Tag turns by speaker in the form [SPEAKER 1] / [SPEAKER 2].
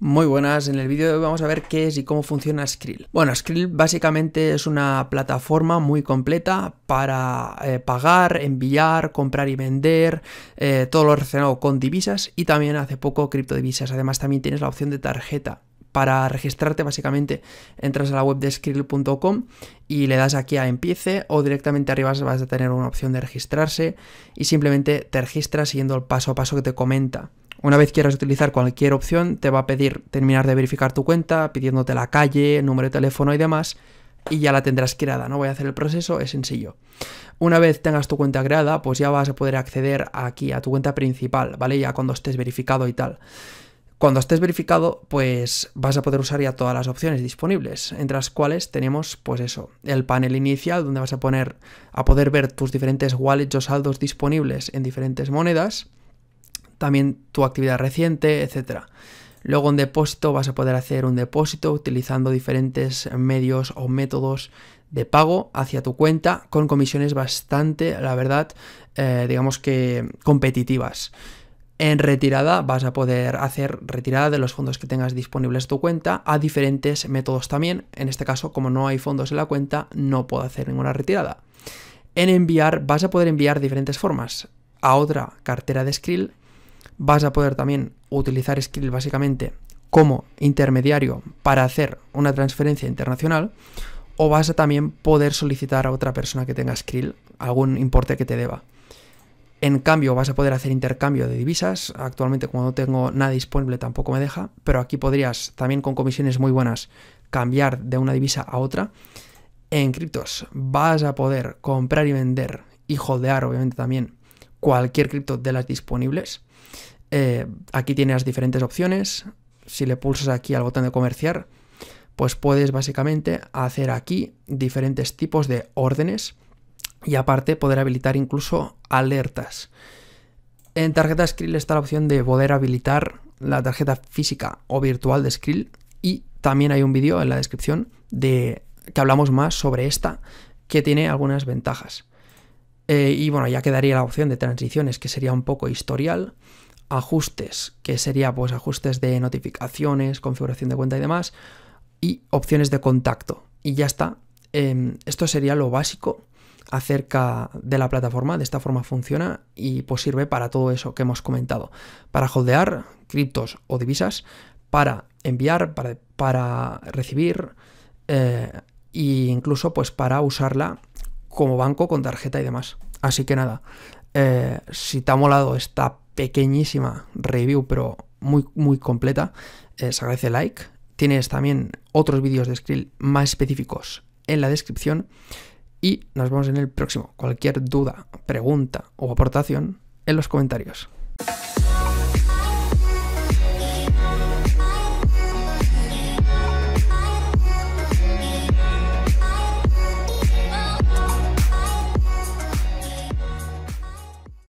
[SPEAKER 1] Muy buenas, en el vídeo de hoy vamos a ver qué es y cómo funciona Skrill. Bueno, Skrill básicamente es una plataforma muy completa para eh, pagar, enviar, comprar y vender, eh, todo lo relacionado con divisas y también hace poco criptodivisas. Además también tienes la opción de tarjeta. Para registrarte básicamente entras a la web de skrill.com y le das aquí a empiece o directamente arriba vas a tener una opción de registrarse y simplemente te registras siguiendo el paso a paso que te comenta. Una vez quieras utilizar cualquier opción, te va a pedir terminar de verificar tu cuenta, pidiéndote la calle, número de teléfono y demás, y ya la tendrás creada, no voy a hacer el proceso, es sencillo. Una vez tengas tu cuenta creada, pues ya vas a poder acceder aquí a tu cuenta principal, ¿vale? Ya cuando estés verificado y tal. Cuando estés verificado, pues vas a poder usar ya todas las opciones disponibles, entre las cuales tenemos, pues eso, el panel inicial donde vas a poner a poder ver tus diferentes wallets o saldos disponibles en diferentes monedas también tu actividad reciente, etc. Luego en depósito vas a poder hacer un depósito utilizando diferentes medios o métodos de pago hacia tu cuenta con comisiones bastante, la verdad, eh, digamos que competitivas. En retirada vas a poder hacer retirada de los fondos que tengas disponibles tu cuenta a diferentes métodos también. En este caso, como no hay fondos en la cuenta, no puedo hacer ninguna retirada. En enviar vas a poder enviar diferentes formas a otra cartera de Skrill vas a poder también utilizar Skrill básicamente como intermediario para hacer una transferencia internacional o vas a también poder solicitar a otra persona que tenga Skrill algún importe que te deba. En cambio, vas a poder hacer intercambio de divisas. Actualmente, como no tengo nada disponible, tampoco me deja, pero aquí podrías también con comisiones muy buenas cambiar de una divisa a otra. En criptos vas a poder comprar y vender y jodear, obviamente, también cualquier cripto de las disponibles. Eh, aquí tienes las diferentes opciones. Si le pulsas aquí al botón de comerciar, pues puedes básicamente hacer aquí diferentes tipos de órdenes y aparte poder habilitar incluso alertas. En tarjeta Skrill está la opción de poder habilitar la tarjeta física o virtual de Skrill y también hay un vídeo en la descripción de que hablamos más sobre esta que tiene algunas ventajas. Eh, y bueno, ya quedaría la opción de transiciones, que sería un poco historial. Ajustes, que sería pues ajustes de notificaciones, configuración de cuenta y demás. Y opciones de contacto. Y ya está. Em, esto sería lo básico acerca de la plataforma. De esta forma funciona y pues sirve para todo eso que hemos comentado. Para holdear criptos o divisas, para enviar, para, recibir eh, e incluso pues para usarla como banco con tarjeta y demás. Así que nada, eh, si te ha molado esta pequeñísima review, pero muy, muy completa, eh, se agradece like. Tienes también otros vídeos de Skrill más específicos en la descripción. Y nos vemos en el próximo. Cualquier duda, pregunta o aportación en los comentarios.